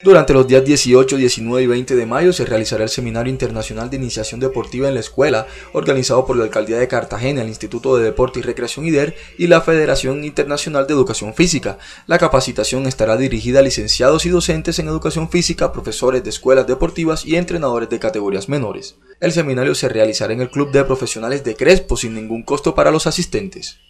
Durante los días 18, 19 y 20 de mayo se realizará el Seminario Internacional de Iniciación Deportiva en la Escuela, organizado por la Alcaldía de Cartagena, el Instituto de Deporte y Recreación IDER y la Federación Internacional de Educación Física. La capacitación estará dirigida a licenciados y docentes en educación física, profesores de escuelas deportivas y entrenadores de categorías menores. El seminario se realizará en el Club de Profesionales de Crespo sin ningún costo para los asistentes.